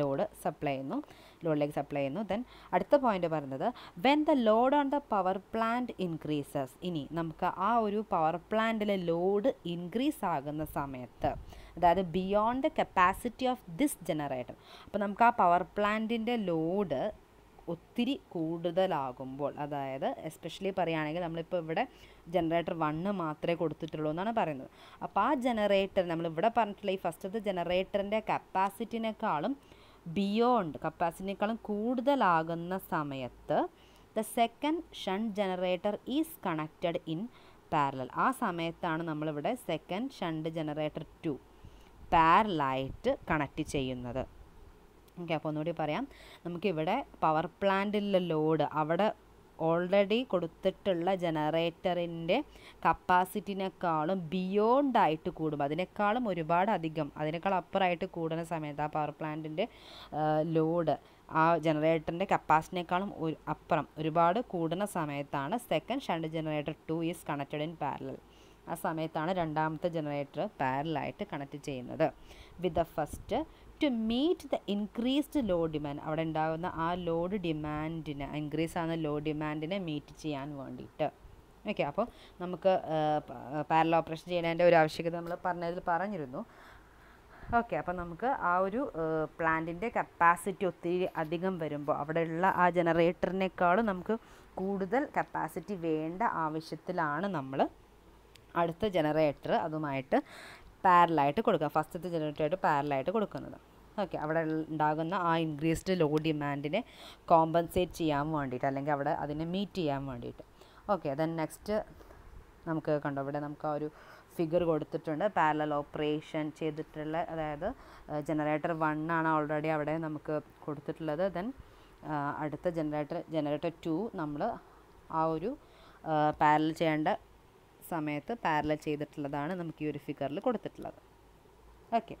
ലോഡ് സപ്ലൈ ചെയ്യുന്നു ലോഡിലേക്ക് സപ്ലൈ ചെയ്യുന്നു ദെൻ അടുത്ത പോയിന്റ് പറയുന്നത് when the load on the power plant increases ഇനി നമുക്ക് ആ ഒരു പവർ പ്ലാന്റിലെ ലോഡ് ഇൻക്രീസ് ആകുന്ന സമയത്ത് അതായത് beyond the capacity of this generator അപ്പോൾ നമുക്ക് ആ പവർ പ്ലാന്റിൻ്റെ ലോഡ് ഒത്തിരി കൂടുതലാകുമ്പോൾ അതായത് എസ്പെഷ്യലി പറയുകയാണെങ്കിൽ നമ്മളിപ്പോൾ ഇവിടെ ജനറേറ്റർ വണ്ണ് മാത്രമേ കൊടുത്തിട്ടുള്ളൂ എന്നാണ് പറയുന്നത് അപ്പോൾ ആ ജനറേറ്റർ നമ്മളിവിടെ പറഞ്ഞിട്ടുള്ള ഈ ഫസ്റ്റത്തെ ജനറേറ്ററിൻ്റെ കപ്പാസിറ്റിനേക്കാളും ബിയോണ്ട് കപ്പാസിറ്റിനേക്കാളും കൂടുതലാകുന്ന സമയത്ത് the second shunt generator is connected in parallel ആ സമയത്താണ് നമ്മളിവിടെ സെക്കൻഡ് ഷണ്ട് ജനറേറ്റർ ടു പാരലായിട്ട് കണക്റ്റ് ചെയ്യുന്നത് ഓക്കെ അപ്പോൾ ഒന്നുകൂടി പറയാം നമുക്കിവിടെ പവർ പ്ലാന്റിലെ ലോഡ് അവിടെ ഓൾറെഡി കൊടുത്തിട്ടുള്ള ജനറേറ്ററിൻ്റെ കപ്പാസിറ്റിനേക്കാളും ബിയോണ്ട് ആയിട്ട് കൂടും അതിനേക്കാളും ഒരുപാട് അധികം അതിനേക്കാൾ അപ്പുറമായിട്ട് കൂടുന്ന സമയത്ത് ആ പവർ പ്ലാന്റിൻ്റെ ലോഡ് ആ ജനറേറ്ററിൻ്റെ കപ്പാസിറ്റിനേക്കാളും ഒരു അപ്പുറം ഒരുപാട് കൂടുന്ന സമയത്താണ് second shunt generator two is connected in parallel ആ സമയത്താണ് രണ്ടാമത്തെ ജനറേറ്റർ പാരലായിട്ട് കണക്ട് ചെയ്യുന്നത് with the first to meet the increased load demand അവിടെ ഉണ്ടാകുന്ന ആ ലോഡ് ഡിമാൻഡിന് ഇൻക്രീസ് ആകുന്ന ലോ ഡിമാൻഡിനെ മീറ്റ് ചെയ്യാൻ വേണ്ടിയിട്ട് ഓക്കെ അപ്പോൾ നമുക്ക് പാരൽ ഓപ്പറേഷൻ ചെയ്യുന്നതിൻ്റെ ഒരു ആവശ്യകത നമ്മൾ പറഞ്ഞതിൽ പറഞ്ഞിരുന്നു ഓക്കെ അപ്പോൾ നമുക്ക് ആ ഒരു പ്ലാന്റിൻ്റെ കപ്പാസിറ്റി ഒത്തിരി അധികം വരുമ്പോൾ അവിടെയുള്ള ആ ജനറേറ്ററിനേക്കാളും നമുക്ക് കൂടുതൽ കപ്പാസിറ്റി വേണ്ട ആവശ്യത്തിലാണ് നമ്മൾ അടുത്ത ജനറേറ്റർ അതുമായിട്ട് പാരലായിട്ട് കൊടുക്കുക ഫസ്റ്റത്തെ ജനറേറ്ററായിട്ട് പാരലായിട്ട് കൊടുക്കുന്നത് ഓക്കെ അവിടെ ഉണ്ടാകുന്ന ആ ഇൻക്രീസ്ഡ് ലോ ഡിമാൻഡിനെ കോമ്പൻസേറ്റ് ചെയ്യാൻ വേണ്ടിയിട്ട് അല്ലെങ്കിൽ അവിടെ അതിനെ മീറ്റ് ചെയ്യാൻ വേണ്ടിയിട്ട് ഓക്കെ ദെൻ നെക്സ്റ്റ് നമുക്ക് കണ്ടോ ഇവിടെ നമുക്ക് ആ ഒരു ഫിഗർ കൊടുത്തിട്ടുണ്ട് പാരലൽ ഓപ്പറേഷൻ ചെയ്തിട്ടുള്ള അതായത് ജനറേറ്റർ വൺ ആണ് ഓൾറെഡി അവിടെ നമുക്ക് കൊടുത്തിട്ടുള്ളത് ദെൻ അടുത്ത ജനറേറ്റർ ജനറേറ്റർ ടു നമ്മൾ ആ ഒരു പാരൽ ചെയ്യേണ്ട സമയത്ത് പാരലൽ ചെയ്തിട്ടുള്ളതാണ് നമുക്ക് ഈ ഒരു ഫിഗറിൽ കൊടുത്തിട്ടുള്ളത് ഓക്കെ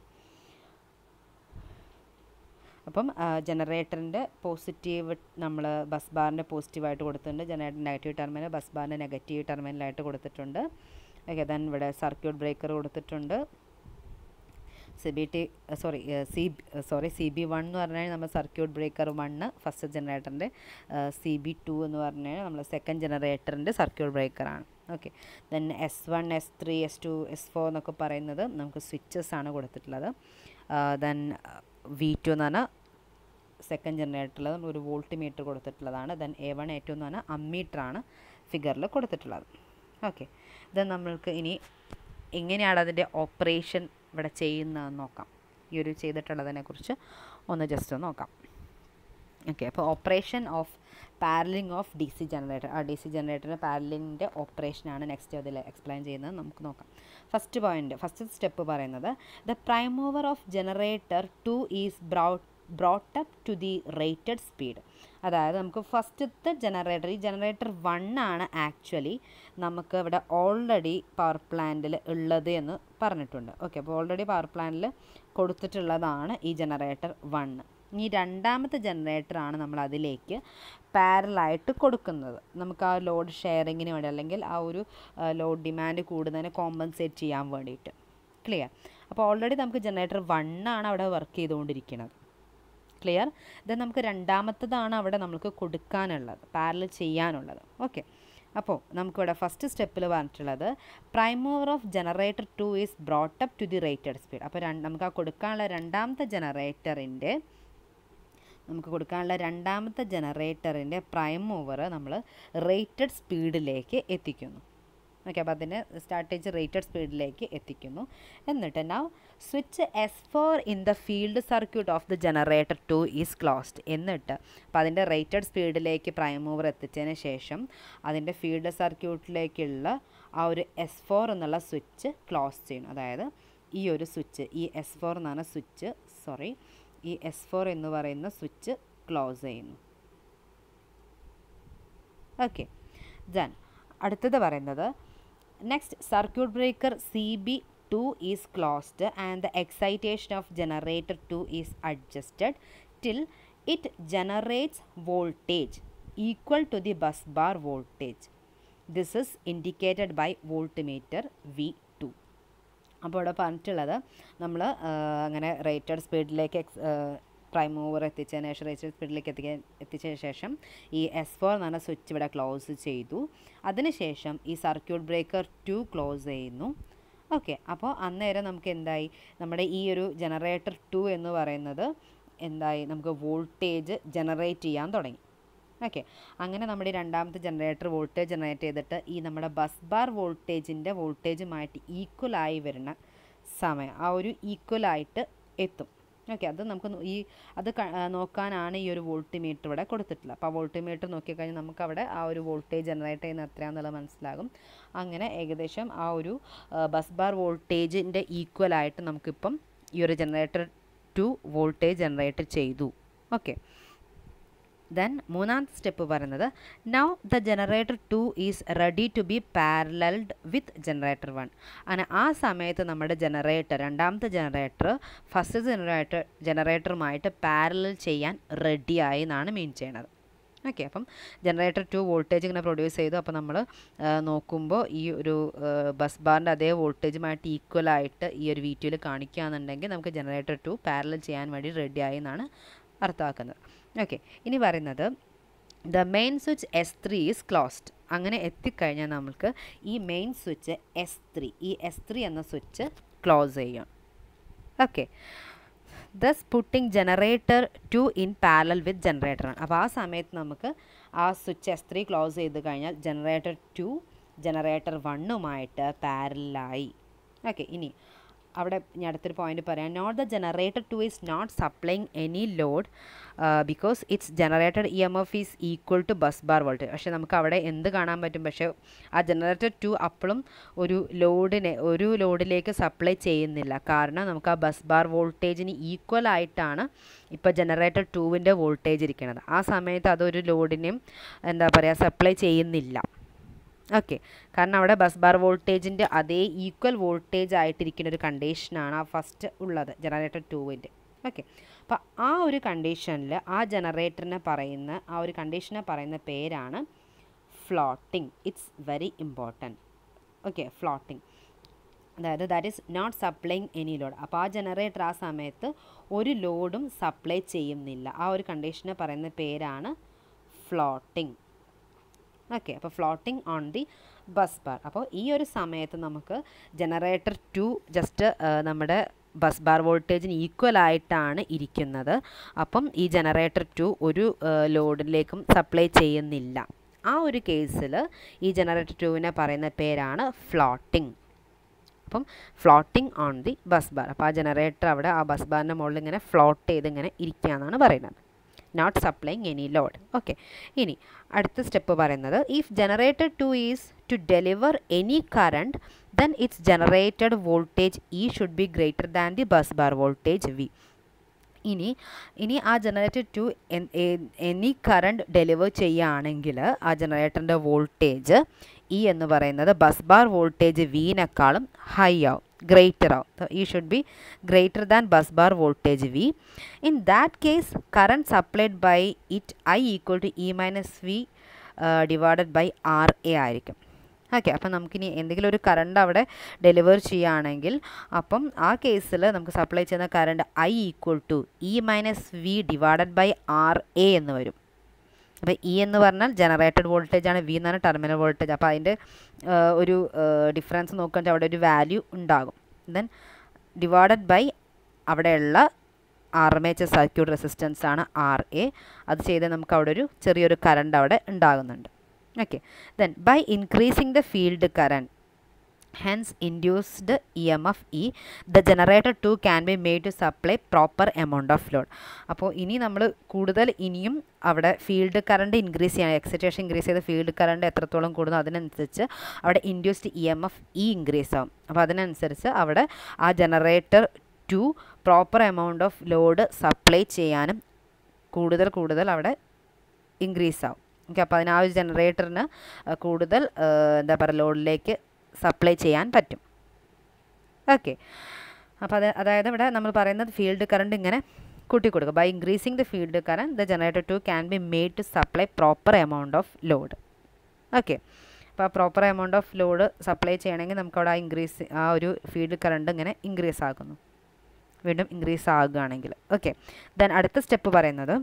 അപ്പം ജനറേറ്ററിൻ്റെ പോസിറ്റീവ് നമ്മൾ ബസ് ബാറിൻ്റെ പോസിറ്റീവായിട്ട് കൊടുത്തിട്ടുണ്ട് ജനറേറ്റർ നെഗറ്റീവ് ടെർമിനൽ ബസ് ബാറിൻ്റെ നെഗറ്റീവ് ടെർമിനലായിട്ട് കൊടുത്തിട്ടുണ്ട് ഓക്കെ ദെൻ ഇവിടെ സർക്യൂട്ട് ബ്രേക്കർ കൊടുത്തിട്ടുണ്ട് C B T sorry C sorry C B one എന്ന് പറഞ്ഞാൽ നമ്മൾ സർക്യൂട്ട് ബ്രേക്കർ വണ്ണ് ഫസ്റ്റ് ജനറേറ്ററിൻ്റെ സി ബി ടു എന്ന് പറഞ്ഞാൽ നമ്മൾ സെക്കൻഡ് ജനറേറ്ററിൻ്റെ സർക്യൂട്ട് ബ്രേക്കറാണ് okay then S one S three S two S four എന്നൊക്കെ പറയുന്നത് നമുക്ക് സ്വിച്ചസ് ആണ് കൊടുത്തിട്ടുള്ളത് ദെൻ വി ടു എന്ന് പറഞ്ഞാൽ സെക്കൻഡ് ജനറേറ്ററിൽ നമ്മൾ ഒരു വോൾട്ട് മീറ്റർ കൊടുത്തിട്ടുള്ളതാണ് then A one A two എന്ന് പറഞ്ഞാൽ അമ്മീറ്ററാണ് ഫിഗറിൽ കൊടുത്തിട്ടുള്ളത് ഓക്കെ ദെൻ നമ്മൾക്ക് ഇനി എങ്ങനെയാണ് അതിൻ്റെ ഓപ്പറേഷൻ ഇവിടെ ചെയ്യുന്നതെന്ന് നോക്കാം ഈ ഒരു ചെയ്തിട്ടുള്ളതിനെക്കുറിച്ച് ഒന്ന് ജസ്റ്റ് നോക്കാം ഓക്കെ അപ്പോൾ operation of paralleling of D C generator ആ ഡി സി ജനറേറ്ററിൻ്റെ പാരലിങ്ങിൻ്റെ ഓപ്പറേഷനാണ് നെക്സ്റ്റ് അതിൽ എക്സ്പ്ലെയിൻ ചെയ്യുന്നത് നമുക്ക് നോക്കാം ഫസ്റ്റ് പോയിൻ്റ് ഫസ്റ്റ് സ്റ്റെപ്പ് പറയുന്നത് the prime mover of generator two is brought brought up to the rated speed അതായത് നമുക്ക് ഫസ്റ്റത്തെ ജനറേറ്റർ ഈ ജനറേറ്റർ വൺ ആണ് ആക്ച്വലി നമുക്ക് ഇവിടെ ഓൾറെഡി പവർ പ്ലാന്റിൽ ഉള്ളത് എന്ന് പറഞ്ഞിട്ടുണ്ട് ഓക്കെ അപ്പോൾ ഓൾറെഡി പവർ പ്ലാന്റിൽ കൊടുത്തിട്ടുള്ളതാണ് ഈ ജനറേറ്റർ വണ്ണ് ഈ രണ്ടാമത്തെ ജനറേറ്ററാണ് നമ്മൾ അതിലേക്ക് പാരലായിട്ട് കൊടുക്കുന്നത് നമുക്ക് ആ ലോഡ് ഷെയറിങ്ങിന് വേണ്ടി അല്ലെങ്കിൽ ആ ഒരു ലോഡ് ഡിമാൻഡ് കൂടുന്നതിനെ കോമ്പൻസേറ്റ് ചെയ്യാൻ വേണ്ടിയിട്ട് ക്ലിയർ അപ്പോൾ ഓൾറെഡി നമുക്ക് ജനറേറ്റർ വണ്ണാണ് അവിടെ വർക്ക് ചെയ്തുകൊണ്ടിരിക്കുന്നത് ക്ലിയർ ദെൻ നമുക്ക് രണ്ടാമത്തതാണ് അവിടെ നമുക്ക് കൊടുക്കാനുള്ളത് പാരൽ ചെയ്യാനുള്ളത് ഓക്കെ അപ്പോൾ നമുക്കിവിടെ ഫസ്റ്റ് സ്റ്റെപ്പിൽ പറഞ്ഞിട്ടുള്ളത് prime mover of generator two is brought up to the rated speed അപ്പോൾ നമുക്ക് ആ കൊടുക്കാനുള്ള രണ്ടാമത്തെ ജനറേറ്ററിൻ്റെ നമുക്ക് കൊടുക്കാനുള്ള രണ്ടാമത്തെ ജനറേറ്ററിൻ്റെ പ്രൈം മൂവർ നമ്മൾ റേറ്റഡ് സ്പീഡിലേക്ക് എത്തിക്കുന്നു ഓക്കെ അപ്പോൾ അതിന് സ്റ്റാർട്ടേജ് റേറ്റഡ് സ്പീഡിലേക്ക് എത്തിക്കുന്നു എന്നിട്ട് now switch S four in the field circuit of the generator two is closed എന്നിട്ട് അപ്പോൾ അതിൻ്റെ റേറ്റഡ് സ്പീഡിലേക്ക് പ്രൈം മൂവർ എത്തിച്ചതിന് ശേഷം അതിൻ്റെ ഫീൽഡ് സർക്യൂട്ടിലേക്കുള്ള ആ ഒരു എസ് ഫോർ എന്നുള്ള സ്വിച്ച് ക്ലോസ് ചെയ്യണം അതായത് ഈ ഒരു സ്വിച്ച് ഈ എസ് ഫോർ എന്നാണ് സ്വിച്ച് സോറി ഈ എസ് ഫോർ എന്ന് പറയുന്ന സ്വിച്ച് ക്ലോസ് ചെയ്യുന്നു ഓക്കെ ദൻ അടുത്തത് പറയുന്നത് next circuit breaker C B two is closed and the excitation of generator two is adjusted till it generates voltage equal to the bus bar voltage this is indicated by volt meter V അപ്പോൾ ഇവിടെ പറഞ്ഞിട്ടുള്ളത് നമ്മൾ അങ്ങനെ rated സ്പീഡിലേക്ക് എക്സ് prime mover എത്തിച്ചതിന് ശേഷം rated സ്പീഡിലേക്ക് എത്തിക്കാൻ എത്തിച്ചതിന് ശേഷം ഈ എസ് ഫോർ എന്ന് പറഞ്ഞ സ്വിച്ച് ഇവിടെ ക്ലോസ് ചെയ്തു അതിനുശേഷം ഈ സർക്യൂട്ട് ബ്രേക്കർ ടു ക്ലോസ് ചെയ്യുന്നു ഓക്കെ അപ്പോൾ അന്നേരം നമുക്ക് എന്തായി നമ്മുടെ ഈ ഒരു ജനറേറ്റർ ടു എന്ന് പറയുന്നത് എന്തായി നമുക്ക് വോൾട്ടേജ് ജനറേറ്റ് ചെയ്യാൻ തുടങ്ങി ഓക്കെ അങ്ങനെ നമ്മുടെ രണ്ടാമത്തെ ജനറേറ്റർ വോൾട്ടേജ് ജനറേറ്റ് ചെയ്തിട്ട് ഈ നമ്മുടെ ബസ് ബാർ വോൾട്ടേജിൻ്റെ വോൾട്ടേജുമായിട്ട് ഈക്വലായി വരുന്ന സമയം ആ ഒരു ഈക്വലായിട്ട് എത്തും ഓക്കെ അത് നമുക്ക് ഈ അത് നോക്കാനാണ് ഈ ഒരു വോൾട്ട് മീറ്റർ ഇവിടെ കൊടുത്തിട്ടുള്ളത് അപ്പോൾ ആ വോൾട്ട് മീറ്റർ നോക്കിക്കഴിഞ്ഞാൽ നമുക്ക് അവിടെ ആ ഒരു വോൾട്ടേജ് ജനറേറ്റ് ചെയ്യുന്ന എത്രയാണെന്നുള്ളത് മനസ്സിലാകും അങ്ങനെ ഏകദേശം ആ ഒരു ബസ് ബാർ വോൾട്ടേജിൻ്റെ ഈക്വലായിട്ട് നമുക്കിപ്പം ഈ ഒരു ജനറേറ്റർ ടു വോൾട്ടേജ് ജനറേറ്റ് ചെയ്തു ഓക്കെ ദെൻ മൂന്നാമത്തെ സ്റ്റെപ്പ് പറയുന്നത് now the generator two is ready to be paralleled with generator one അങ്ങനെ ആ സമയത്ത് നമ്മുടെ ജനറേറ്റർ രണ്ടാമത്തെ ജനറേറ്റർ ഫസ്റ്റ് ജനറേറ്റർ ജനറേറ്ററുമായിട്ട് പാരലൽ ചെയ്യാൻ റെഡിയായി എന്നാണ് മീൻ ചെയ്യണത് ഓക്കെ അപ്പം ജനറേറ്റർ ടു വോൾട്ടേജ് ഇങ്ങനെ പ്രൊഡ്യൂസ് ചെയ്തു അപ്പോൾ നമ്മൾ നോക്കുമ്പോൾ ഈ ഒരു ബസ് ബാറിൻ്റെ അതേ വോൾട്ടേജുമായിട്ട് ഈക്വലായിട്ട് ഈ ഒരു വീഡിയോയിൽ കാണിക്കുകയാണെന്നുണ്ടെങ്കിൽ നമുക്ക് ജനറേറ്റർ ടു പാരലൽ ചെയ്യാൻ വേണ്ടി റെഡിയായി എന്നാണ് അർത്ഥമാക്കുന്നത് ഓക്കെ ഇനി പറയുന്നത് the main switch S three is closed അങ്ങനെ എത്തിക്കഴിഞ്ഞാൽ നമുക്ക് ഈ മെയിൻ സ്വിച്ച് എസ് ത്രീ ഈ എസ് ത്രീ എന്ന സ്വിച്ച് ക്ലോസ് ചെയ്യണം okay thus putting generator two in parallel with ആണ് അപ്പോൾ ആ സമയത്ത് നമുക്ക് ആ സ്വിച്ച് എസ് ത്രീ ക്ലോസ് ചെയ്ത് കഴിഞ്ഞാൽ ജനറേറ്റർ ടു ജനറേറ്റർ വണ്ണുമായിട്ട് പാരലായി ഓക്കെ ഇനി അവിടെ ഞാൻ അടുത്തൊരു പോയിന്റ് പറയാം note the generator two is not supplying any load because its generated E M F is equal to bus bar volt പക്ഷേ നമുക്ക് അവിടെ എന്ത് കാണാൻ പറ്റും പക്ഷേ ആ ജനറേറ്റർ ടു അപ്പോഴും ഒരു ലോഡിനെ ഒരു ലോഡിലേക്ക് സപ്ലൈ ചെയ്യുന്നില്ല കാരണം നമുക്ക് ആ ബസ് ബാർ വോൾട്ടേജിന് ഈക്വൽ ആയിട്ടാണ് ഇപ്പോൾ ജനറേറ്റർ ടുവിൻ്റെ വോൾട്ടേജ് ഇരിക്കുന്നത് ആ സമയത്ത് അതൊരു ലോഡിനെയും എന്താ പറയുക സപ്ലൈ ചെയ്യുന്നില്ല ഓക്കെ കാരണം അവിടെ ബസ് ബാർ വോൾട്ടേജിൻ്റെ അതേ ഈക്വൽ വോൾട്ടേജ് ആയിട്ടിരിക്കുന്ന ഒരു കണ്ടീഷനാണ് ആ ഫസ്റ്റ് ഉള്ളത് ജനറേറ്റർ ടൂവിൻ്റെ ഓക്കെ അപ്പോൾ ആ ഒരു കണ്ടീഷനിൽ ആ ജനറേറ്ററിനെ പറയുന്ന ആ ഒരു കണ്ടീഷനെ പറയുന്ന പേരാണ് floating it's very important okay floating അതായത് that is not supplying any load അപ്പോൾ ആ ജനറേറ്റർ ആ സമയത്ത് ഒരു ലോഡും സപ്ലൈ ചെയ്യുന്നില്ല ആ ഒരു കണ്ടീഷനെ പറയുന്ന പേരാണ് ഫ്ലോട്ടിംഗ് ഓക്കെ അപ്പോൾ floating on the bus bar അപ്പോൾ ഈ ഒരു സമയത്ത് നമുക്ക് ജനറേറ്റർ ടു ജസ്റ്റ് നമ്മുടെ ബസ് ബാർ വോൾട്ടേജിന് ഈക്വൽ ആയിട്ടാണ് ഇരിക്കുന്നത് അപ്പം ഈ ജനറേറ്റർ ടു ഒരു ലോഡിലേക്കും uh, സപ്ലൈ ചെയ്യുന്നില്ല ആ ഒരു കേസിൽ ഈ ജനറേറ്റർ ടുവിനെ പറയുന്ന പേരാണ് ഫ്ലോട്ടിംഗ് അപ്പം floating on the bus bar അപ്പോൾ ആ ജനറേറ്റർ അവിടെ ആ ബസ് ബാറിൻ്റെ മുകളിൽ ഇങ്ങനെ ഫ്ലോട്ട് ചെയ്ത് ഇങ്ങനെ ഇരിക്കുക എന്നാണ് പറയുന്നത് not supplying any load okay ഇനി അടുത്ത സ്റ്റെപ്പ് പറയുന്നത് if generator two is to deliver any current then its generated voltage E should be greater than the bus bar voltage V ഇനി ഇനി ആ generator two any current deliver ചെയ്യുകയാണെങ്കിൽ ആ ജനറേറ്ററിൻ്റെ voltage E എന്ന് പറയുന്നത് ബസ് ബാർ വോൾട്ടേജ് വിനേക്കാളും high ആവും greater of so E should be greater than bus bar voltage V. In that case current supplied by it I equal to E minus V uh, divided by R A ആയിരിക്കും okay അപ്പം നമുക്കിനി എന്തെങ്കിലും ഒരു current അവിടെ deliver ചെയ്യുകയാണെങ്കിൽ അപ്പം ആ കേസിൽ നമുക്ക് സപ്ലൈ ചെയ്യുന്ന current I equal to E minus V divided by R A എന്ന് വരും അപ്പോൾ ഇ e എന്ന് പറഞ്ഞാൽ ജനറേറ്റഡ് വോൾട്ടേജ് ആണ് വി എന്ന് പറഞ്ഞാൽ ടെർമിനൽ വോൾട്ടേജ് അപ്പോൾ അതിൻ്റെ ഒരു ഡിഫറൻസ് നോക്കുകയാണെങ്കിൽ അവിടെ ഒരു വാല്യൂ ഉണ്ടാകും ദെൻ ഡിവൈഡഡ് ബൈ അവിടെയുള്ള ആർമേച്ചർ സർക്യൂട്ട് റെസിസ്റ്റൻസ് ആണ് ആർ എ അത് ചെയ്ത് നമുക്ക് അവിടെ ഒരു ചെറിയൊരു കറണ്ട് അവിടെ ഉണ്ടാകുന്നുണ്ട് okay then by increasing the field current hence induced E M F E the generator two can be made to supply proper amount of load അപ്പോൾ ഇനി നമ്മൾ കൂടുതൽ ഇനിയും അവിടെ ഫീൽഡ് കറണ്ട് ഇൻക്രീസ് ചെയ്യണം എക്സിറ്റേഷൻ ഇൻക്രീസ് ചെയ്ത് ഫീൽഡ് കറണ്ട് എത്രത്തോളം കൂടുന്നു അതിനനുസരിച്ച് അവിടെ induced E M F E increase ആവും അപ്പോൾ അതിനനുസരിച്ച് അവിടെ ആ generator two proper amount of load supply ചെയ്യാനും കൂടുതൽ കൂടുതൽ അവിടെ ഇൻക്രീസ് ആവും ഓക്കെ അപ്പോൾ അതിന് ആ ഒരു ജനറേറ്ററിന് കൂടുതൽ എന്താ പറയുക ലോഡിലേക്ക് സപ്ലൈ ചെയ്യാൻ പറ്റും ഓക്കെ അപ്പോൾ അത് അതായത് ഇവിടെ നമ്മൾ പറയുന്നത് ഫീൽഡ് കറണ്ട് ഇങ്ങനെ കൂട്ടി കൊടുക്കുക by increasing the field current the generator two can be made to supply proper amount of load okay അപ്പോൾ ആ proper amount of load supply ചെയ്യണമെങ്കിൽ നമുക്ക് അവിടെ ആ ഇൻക്രീസ് ആ ഒരു ഫീൽഡ് കറണ്ട് ഇങ്ങനെ ഇൻക്രീസ് ആകുന്നു വീണ്ടും ഇൻക്രീസ് ആകുകയാണെങ്കിൽ ഓക്കെ ദെൻ അടുത്ത സ്റ്റെപ്പ് പറയുന്നത്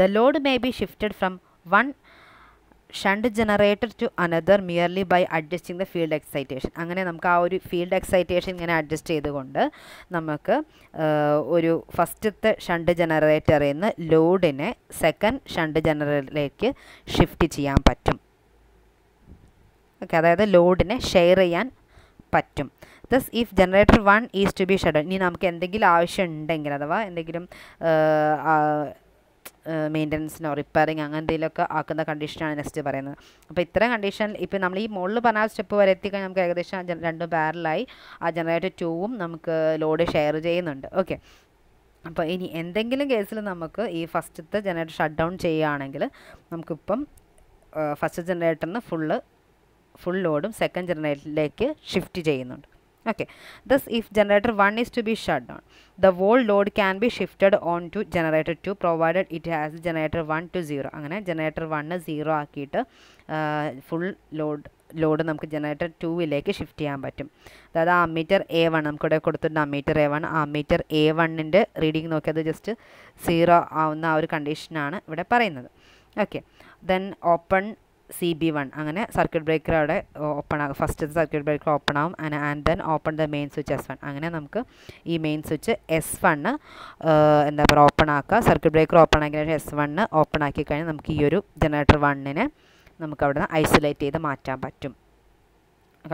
the load may be shifted from one shunt generated to another merely by adjusting the field excitation അങ്ങനെ നമുക്ക് ആ ഒരു ഫീൽഡ് എക്സൈറ്റേഷൻ ഇങ്ങനെ അഡ്ജസ്റ്റ് ചെയ്തുകൊണ്ട് നമുക്ക് ഒരു ഫസ്റ്റത്തെ ഷണ്ട് ജനറേറ്ററിൽ നിന്ന് ലോഡിനെ സെക്കൻഡ് ഷണ്ട് ജനറേറ്ററിലേക്ക് ഷിഫ്റ്റ് ചെയ്യാൻ പറ്റും ഓക്കെ അതായത് ലോഡിനെ ഷെയർ ചെയ്യാൻ പറ്റും thus if generator one is to be shut ഇനി നമുക്ക് എന്തെങ്കിലും ആവശ്യം ഉണ്ടെങ്കിൽ അഥവാ എന്തെങ്കിലും മെയിൻ്റനൻസിനോ റിപ്പയറിങ് അങ്ങനെ എന്തെങ്കിലുമൊക്കെ ആക്കുന്ന കണ്ടീഷനാണ് നെക്സ്റ്റ് പറയുന്നത് അപ്പോൾ ഇത്തരം കണ്ടീഷൻ ഇപ്പോൾ നമ്മൾ ഈ മുകളിൽ പറഞ്ഞ സ്റ്റെപ്പ് വരെ എത്തിക്കഴിഞ്ഞാൽ നമുക്ക് ഏകദേശം രണ്ടും പാരലായി ആ ജനറേറ്റർ ടൂവും നമുക്ക് ലോഡ് ഷെയർ ചെയ്യുന്നുണ്ട് ഓക്കെ അപ്പോൾ ഇനി എന്തെങ്കിലും കേസിൽ നമുക്ക് ഈ ഫസ്റ്റത്തെ ജനറേറ്റർ ഷട്ട് ഡൗൺ ചെയ്യുകയാണെങ്കിൽ നമുക്കിപ്പം ഫസ്റ്റ് ജനറേറ്ററിന് ഫുള്ള് ഫുൾ ലോഡും സെക്കൻഡ് ജനറേറ്ററിലേക്ക് ഷിഫ്റ്റ് ചെയ്യുന്നുണ്ട് okay thus if generator 1 is to be shut down the whole load can be shifted on to generator 2 provided it has generator 1 to 0 അങ്ങനെ generator one zero ആക്കിയിട്ട് full load load നമുക്ക് generator ടൂവിലേക്ക് shift ചെയ്യാൻ പറ്റും അതായത് ammeter A one നമുക്കിവിടെ കൊടുത്തിട്ടുണ്ട് ammeter A one ammeter A വണ്ണിൻ്റെ റീഡിങ് നോക്കിയത് ജസ്റ്റ് സീറോ ആവുന്ന ആ ഒരു കണ്ടീഷനാണ് ഇവിടെ പറയുന്നത് okay then open C B one അങ്ങനെ സർക്യൂട്ട് ബ്രേക്കർ അവിടെ ഓപ്പൺ ആകും ഫസ്റ്റ് സർക്യൂട്ട് ബ്രേക്കർ ഓപ്പൺ ആകും and then open the main switch S one അങ്ങനെ നമുക്ക് ഈ മെയിൻ സ്വിച്ച് എസ് വണ്ണ് എന്താ പറയുക ഓപ്പൺ ആക്കുക സർക്യൂട്ട് ബ്രേക്കർ ഓപ്പൺ ആക്കിയ ശേഷം എസ് വണ്ണ് ഓപ്പൺ ആക്കി കഴിഞ്ഞാൽ നമുക്ക് ഈ ഒരു ജനറേറ്റർ വണ്ണിനെ നമുക്ക് അവിടെ നിന്ന് ഐസൊലേറ്റ് ചെയ്ത് മാറ്റാൻ പറ്റും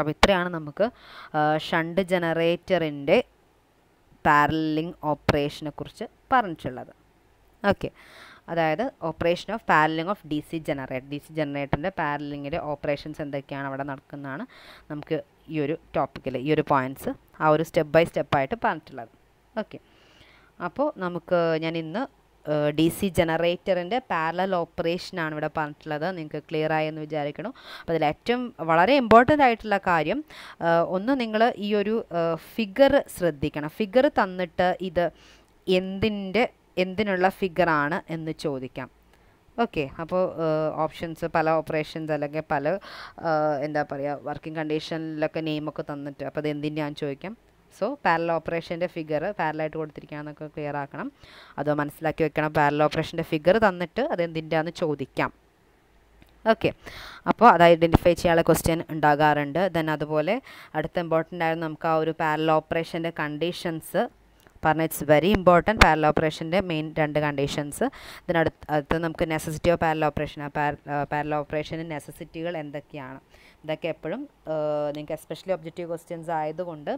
അപ്പോൾ ഇത്രയാണ് നമുക്ക് ഷണ്ട് ജനറേറ്ററിൻ്റെ പാരലിങ് ഓപ്പറേഷനെക്കുറിച്ച് പറഞ്ഞിട്ടുള്ളത് ഓക്കെ അതായത് operation of paralleling of D C generator D C ജനറേറ്ററിൻ്റെ പാരലിങ്ങിലെ ഓപ്പറേഷൻസ് എന്തൊക്കെയാണ് അവിടെ നടക്കുന്നതാണ് നമുക്ക് ഈ ഒരു ടോപ്പിക്കിൽ ഈ ഒരു പോയിൻറ്റ്സ് ആ ഒരു സ്റ്റെപ്പ് ബൈ സ്റ്റെപ്പായിട്ട് പറഞ്ഞിട്ടുള്ളത് ഓക്കെ അപ്പോൾ നമുക്ക് ഞാൻ ഇന്ന് ഡി സി ജനറേറ്ററിൻ്റെ പാരലൽ ഓപ്പറേഷനാണ് ഇവിടെ പറഞ്ഞിട്ടുള്ളത് നിങ്ങൾക്ക് ക്ലിയർ ആയി എന്ന് വിചാരിക്കണം അപ്പോൾ അതിൽ ഏറ്റവും വളരെ ഇമ്പോർട്ടൻ്റ് ആയിട്ടുള്ള കാര്യം ഒന്ന് നിങ്ങൾ ഈ ഒരു ഫിഗർ ശ്രദ്ധിക്കണം ഫിഗർ തന്നിട്ട് ഇത് എന്തിൻ്റെ എന്തിനുള്ള ഫിഗറാണ് എന്ന് ചോദിക്കാം ഓക്കെ അപ്പോൾ ഓപ്ഷൻസ് പല ഓപ്പറേഷൻസ് അല്ലെങ്കിൽ പല എന്താ പറയുക വർക്കിംഗ് കണ്ടീഷനിലൊക്കെ നെയിമൊക്കെ തന്നിട്ട് അപ്പോൾ അത് എന്തിൻ്റെയാണെന്ന് ചോദിക്കാം സോ പാരൽ ഓപ്പറേഷൻ്റെ ഫിഗർ പാരലായിട്ട് കൊടുത്തിരിക്കുകയാണെന്നൊക്കെ ക്ലിയർ ആക്കണം അതോ മനസ്സിലാക്കി വെക്കണം പാരൽ ഓപ്പറേഷൻ്റെ ഫിഗർ തന്നിട്ട് അത് എന്തിൻ്റെയാന്ന് ചോദിക്കാം ഓക്കെ അപ്പോൾ അത് ഐഡൻറ്റിഫൈ ചെയ്യാനുള്ള ക്വസ്റ്റ്യൻ ഉണ്ടാകാറുണ്ട് ദെൻ അതുപോലെ അടുത്ത ഇമ്പോർട്ടൻ്റ് ആയിരുന്നു നമുക്ക് ആ ഒരു പാരൽ ഓപ്പറേഷൻ്റെ കണ്ടീഷൻസ് പറഞ്ഞാൽ ഇറ്റ്സ് വെരി ഇമ്പോർട്ടൻറ്റ് പാരൽ ഓപ്പറേഷൻ്റെ മെയിൻ രണ്ട് കണ്ടീഷൻസ് ഇതിനടുത്ത് അടുത്ത് നമുക്ക് നെസസിറ്റി ഓഫ് പാരൽ ഓപ്പറേഷൻ ആ പാരൽ പാരൽ ഓപ്പറേഷന് നെസസിറ്റികൾ എന്തൊക്കെയാണ് ഇതൊക്കെ എപ്പോഴും നിങ്ങൾക്ക് എസ്പെഷ്യലി ഒബ്ജക്റ്റീവ് ക്വസ്റ്റ്യൻസ് ആയതുകൊണ്ട്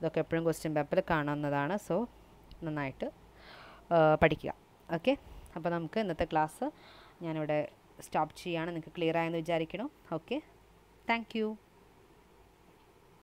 ഇതൊക്കെ എപ്പോഴും ക്വസ്റ്റ്യൻ പേപ്പറിൽ കാണുന്നതാണ് സോ നന്നായിട്ട് പഠിക്കുക ഓക്കെ അപ്പോൾ നമുക്ക് ഇന്നത്തെ ക്ലാസ് ഞാനിവിടെ സ്റ്റോപ്പ് ചെയ്യുകയാണ് നിങ്ങൾക്ക് ക്ലിയർ ആയെന്ന് വിചാരിക്കണം ഓക്കെ താങ്ക്